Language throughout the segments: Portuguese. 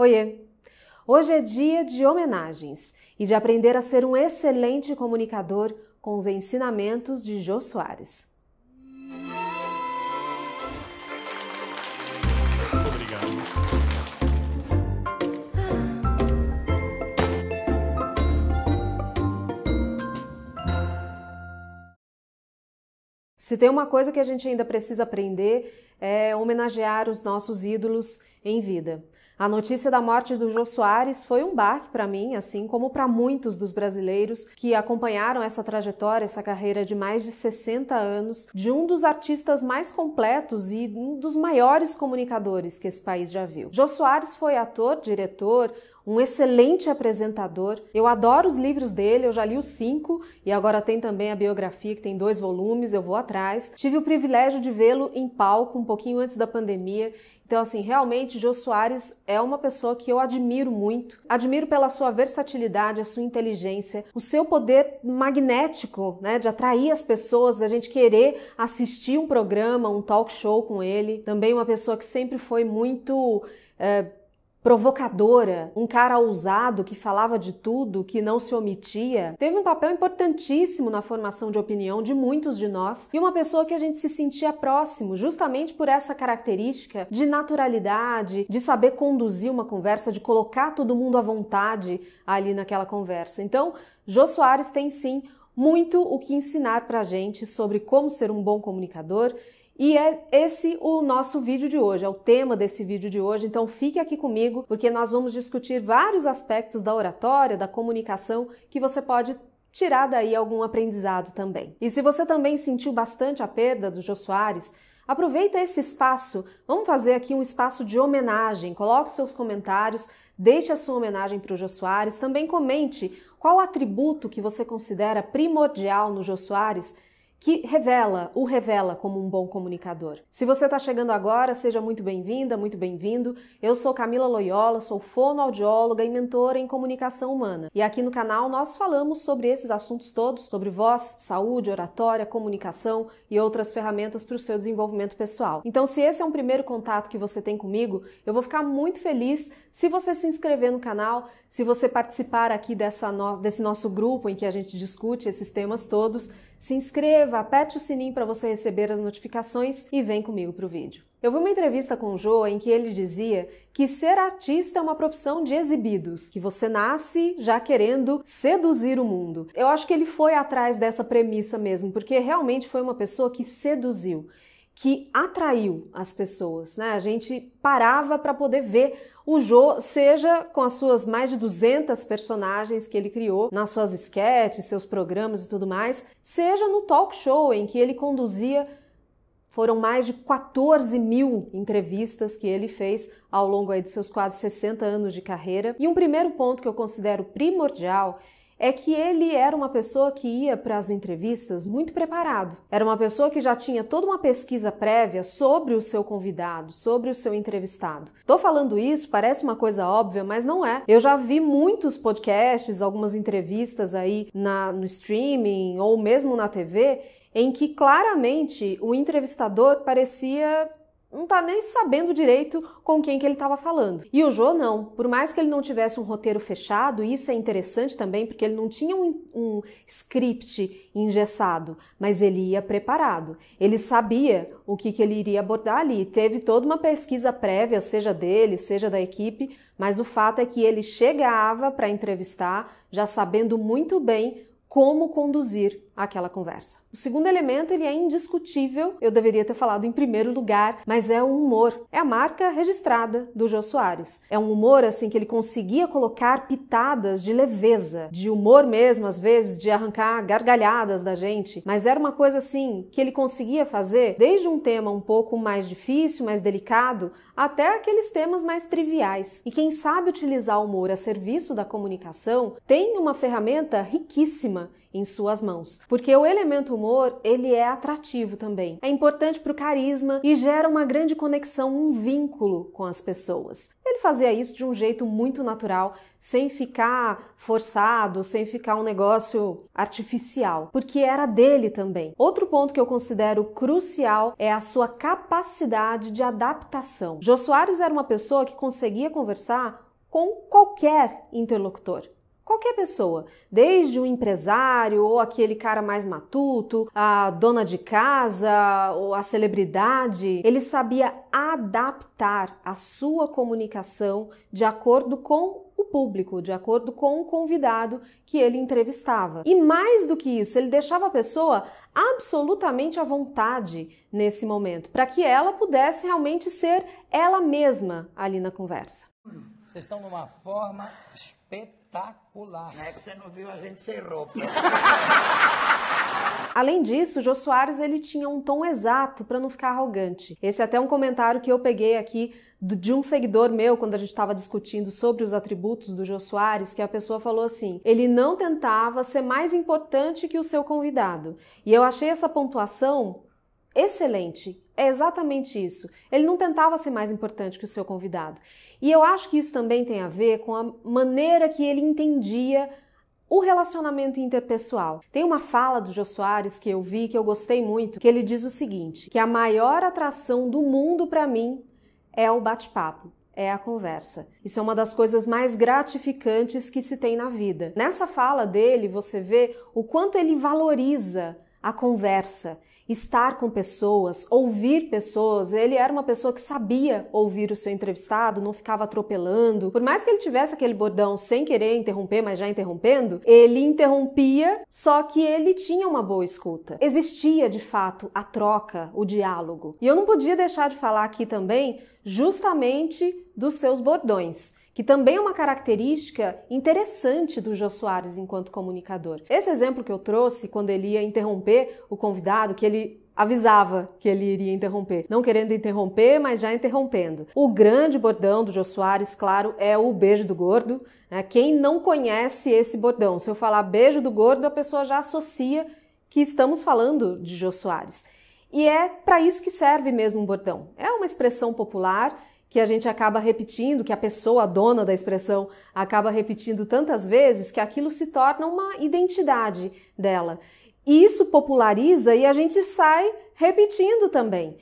Oiê! Hoje é dia de homenagens e de aprender a ser um excelente comunicador com os ensinamentos de Jô Soares. Se tem uma coisa que a gente ainda precisa aprender é homenagear os nossos ídolos em vida. A notícia da morte do Jô Soares foi um baque para mim, assim como para muitos dos brasileiros que acompanharam essa trajetória, essa carreira de mais de 60 anos, de um dos artistas mais completos e um dos maiores comunicadores que esse país já viu. Jô Soares foi ator, diretor, um excelente apresentador. Eu adoro os livros dele, eu já li os cinco e agora tem também a biografia que tem dois volumes, eu vou atrás. Tive o privilégio de vê-lo em palco um pouquinho antes da pandemia. Então, assim, realmente, Jô Soares é uma pessoa que eu admiro muito. Admiro pela sua versatilidade, a sua inteligência, o seu poder magnético, né, de atrair as pessoas, da gente querer assistir um programa, um talk show com ele. Também uma pessoa que sempre foi muito é, provocadora, um cara ousado que falava de tudo, que não se omitia, teve um papel importantíssimo na formação de opinião de muitos de nós e uma pessoa que a gente se sentia próximo, justamente por essa característica de naturalidade, de saber conduzir uma conversa, de colocar todo mundo à vontade ali naquela conversa. Então, Jô Soares tem sim muito o que ensinar para a gente sobre como ser um bom comunicador e é esse o nosso vídeo de hoje, é o tema desse vídeo de hoje. Então fique aqui comigo porque nós vamos discutir vários aspectos da oratória, da comunicação que você pode tirar daí algum aprendizado também. E se você também sentiu bastante a perda do Jô Soares, aproveita esse espaço. Vamos fazer aqui um espaço de homenagem. Coloque seus comentários, deixe a sua homenagem para o Jô Soares, também comente qual atributo que você considera primordial no Jô Soares que revela, o revela como um bom comunicador. Se você está chegando agora, seja muito bem-vinda, muito bem-vindo. Eu sou Camila Loyola, sou fonoaudióloga e mentora em comunicação humana. E aqui no canal nós falamos sobre esses assuntos todos, sobre voz, saúde, oratória, comunicação e outras ferramentas para o seu desenvolvimento pessoal. Então, se esse é um primeiro contato que você tem comigo, eu vou ficar muito feliz se você se inscrever no canal, se você participar aqui dessa no... desse nosso grupo em que a gente discute esses temas todos se inscreva, aperte o sininho para você receber as notificações e vem comigo para o vídeo. Eu vi uma entrevista com o Joa em que ele dizia que ser artista é uma profissão de exibidos, que você nasce já querendo seduzir o mundo. Eu acho que ele foi atrás dessa premissa mesmo, porque realmente foi uma pessoa que seduziu que atraiu as pessoas. Né? A gente parava para poder ver o Jo, seja com as suas mais de 200 personagens que ele criou, nas suas esquetes, seus programas e tudo mais, seja no talk show em que ele conduzia. Foram mais de 14 mil entrevistas que ele fez ao longo aí de seus quase 60 anos de carreira. E um primeiro ponto que eu considero primordial é que ele era uma pessoa que ia para as entrevistas muito preparado. Era uma pessoa que já tinha toda uma pesquisa prévia sobre o seu convidado, sobre o seu entrevistado. Tô falando isso, parece uma coisa óbvia, mas não é. Eu já vi muitos podcasts, algumas entrevistas aí na, no streaming ou mesmo na TV em que claramente o entrevistador parecia não tá nem sabendo direito com quem que ele estava falando. E o Jô não. Por mais que ele não tivesse um roteiro fechado, isso é interessante também, porque ele não tinha um, um script engessado, mas ele ia preparado. Ele sabia o que, que ele iria abordar ali. Teve toda uma pesquisa prévia, seja dele, seja da equipe, mas o fato é que ele chegava para entrevistar já sabendo muito bem como conduzir aquela conversa. O segundo elemento, ele é indiscutível, eu deveria ter falado em primeiro lugar, mas é o humor. É a marca registrada do Jô Soares. É um humor assim que ele conseguia colocar pitadas de leveza, de humor mesmo às vezes, de arrancar gargalhadas da gente, mas era uma coisa assim que ele conseguia fazer desde um tema um pouco mais difícil, mais delicado, até aqueles temas mais triviais. E quem sabe utilizar o humor a serviço da comunicação tem uma ferramenta riquíssima em suas mãos. Porque o elemento humor, ele é atrativo também. É importante para o carisma e gera uma grande conexão, um vínculo com as pessoas. Ele fazia isso de um jeito muito natural, sem ficar forçado, sem ficar um negócio artificial, porque era dele também. Outro ponto que eu considero crucial é a sua capacidade de adaptação. Jô Soares era uma pessoa que conseguia conversar com qualquer interlocutor. Qualquer pessoa, desde o empresário ou aquele cara mais matuto, a dona de casa ou a celebridade, ele sabia adaptar a sua comunicação de acordo com o público, de acordo com o convidado que ele entrevistava. E mais do que isso, ele deixava a pessoa absolutamente à vontade nesse momento, para que ela pudesse realmente ser ela mesma ali na conversa. Vocês estão numa forma espetacular espetacular. Não é que você não viu a gente sem roupa. Além disso, Jô Soares ele tinha um tom exato para não ficar arrogante. Esse é até um comentário que eu peguei aqui de um seguidor meu quando a gente estava discutindo sobre os atributos do Jô Soares, que a pessoa falou assim: ele não tentava ser mais importante que o seu convidado. E eu achei essa pontuação excelente é exatamente isso. Ele não tentava ser mais importante que o seu convidado. E eu acho que isso também tem a ver com a maneira que ele entendia o relacionamento interpessoal. Tem uma fala do Jô Soares que eu vi que eu gostei muito, que ele diz o seguinte: que a maior atração do mundo para mim é o bate-papo. É a conversa. Isso é uma das coisas mais gratificantes que se tem na vida. Nessa fala dele, você vê o quanto ele valoriza a conversa estar com pessoas, ouvir pessoas. Ele era uma pessoa que sabia ouvir o seu entrevistado, não ficava atropelando. Por mais que ele tivesse aquele bordão sem querer interromper, mas já interrompendo, ele interrompia, só que ele tinha uma boa escuta. Existia de fato a troca, o diálogo. E eu não podia deixar de falar aqui também justamente dos seus bordões que também é uma característica interessante do Jô Soares enquanto comunicador. Esse exemplo que eu trouxe, quando ele ia interromper o convidado, que ele ele avisava que ele iria interromper. Não querendo interromper, mas já interrompendo. O grande bordão do Jô Soares, claro, é o beijo do gordo. Né? Quem não conhece esse bordão? Se eu falar beijo do gordo, a pessoa já associa que estamos falando de Jô Soares. E é para isso que serve mesmo um bordão. É uma expressão popular que a gente acaba repetindo, que a pessoa a dona da expressão acaba repetindo tantas vezes que aquilo se torna uma identidade dela. E isso populariza e a gente sai repetindo também.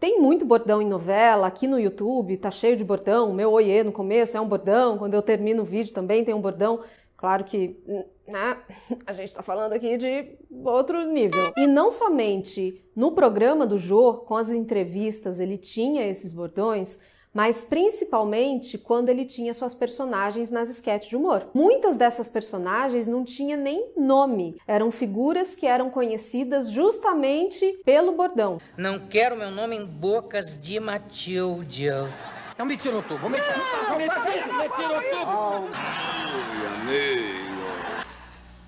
Tem muito bordão em novela, aqui no YouTube tá cheio de bordão. Meu oiê no começo é um bordão, quando eu termino o vídeo também tem um bordão. Claro que né, a gente está falando aqui de outro nível. E não somente no programa do Jô, com as entrevistas, ele tinha esses bordões, mas principalmente quando ele tinha suas personagens nas esquetes de humor. Muitas dessas personagens não tinha nem nome, eram figuras que eram conhecidas justamente pelo bordão. Não quero meu nome em bocas de Matildias. Não me tira o tubo, não, me tira, não, me tira, me tira o tubo.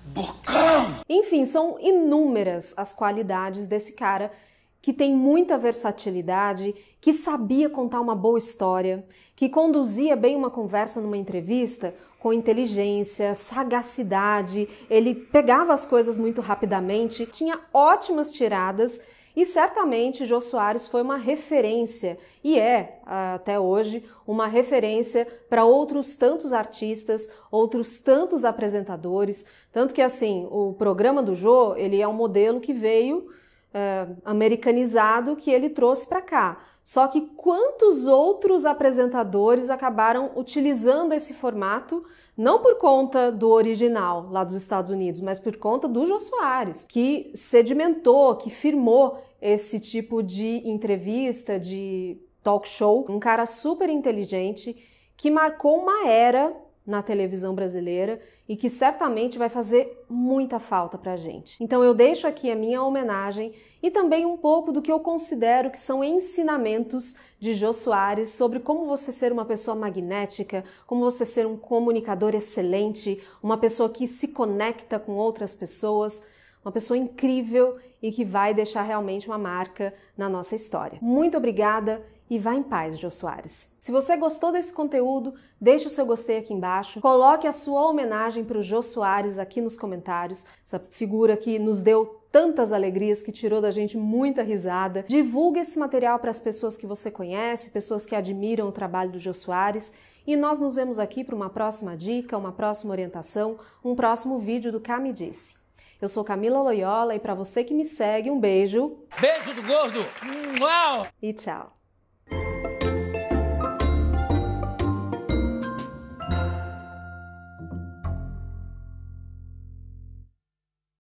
Bocão! Enfim, são inúmeras as qualidades desse cara que tem muita versatilidade, que sabia contar uma boa história, que conduzia bem uma conversa numa entrevista com inteligência, sagacidade, ele pegava as coisas muito rapidamente, tinha ótimas tiradas e certamente Jô Soares foi uma referência e é, ah, até hoje, uma referência para outros tantos artistas, outros tantos apresentadores, tanto que assim, o programa do Jô, ele é um modelo que veio americanizado que ele trouxe para cá. Só que quantos outros apresentadores acabaram utilizando esse formato, não por conta do original lá dos Estados Unidos, mas por conta do Jô Soares, que sedimentou, que firmou esse tipo de entrevista, de talk show. Um cara super inteligente que marcou uma era na televisão brasileira e que certamente vai fazer muita falta para a gente. Então eu deixo aqui a minha homenagem e também um pouco do que eu considero que são ensinamentos de Jô Soares sobre como você ser uma pessoa magnética, como você ser um comunicador excelente, uma pessoa que se conecta com outras pessoas uma pessoa incrível e que vai deixar realmente uma marca na nossa história. Muito obrigada e vá em paz, Jô Soares. Se você gostou desse conteúdo, deixe o seu gostei aqui embaixo, coloque a sua homenagem para o Jô Soares aqui nos comentários, essa figura que nos deu tantas alegrias, que tirou da gente muita risada. Divulgue esse material para as pessoas que você conhece, pessoas que admiram o trabalho do Jô Soares. E nós nos vemos aqui para uma próxima dica, uma próxima orientação, um próximo vídeo do Cá Me Disse. Eu sou Camila Loyola e para você que me segue, um beijo. Beijo do gordo. Uau! E tchau.